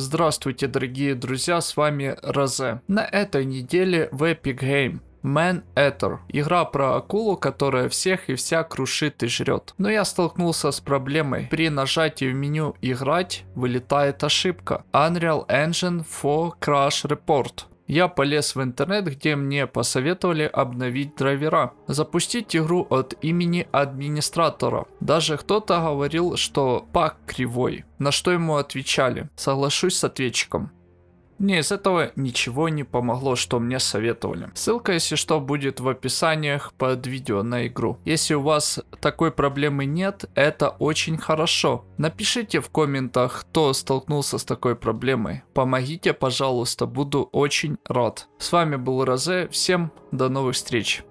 Здравствуйте, дорогие друзья, с вами Розе. На этой неделе в Epic Game Man Eater. Игра про акулу, которая всех и вся крушит и жрет. Но я столкнулся с проблемой. При нажатии в меню «Играть» вылетает ошибка. Unreal Engine for Crash Report. Я полез в интернет, где мне посоветовали обновить драйвера, запустить игру от имени администратора. Даже кто-то говорил, что пак кривой. На что ему отвечали? Соглашусь с ответчиком. Мне из этого ничего не помогло, что мне советовали. Ссылка, если что, будет в описаниях под видео на игру. Если у вас такой проблемы нет, это очень хорошо. Напишите в комментах, кто столкнулся с такой проблемой. Помогите, пожалуйста, буду очень рад. С вами был Розе, всем до новых встреч.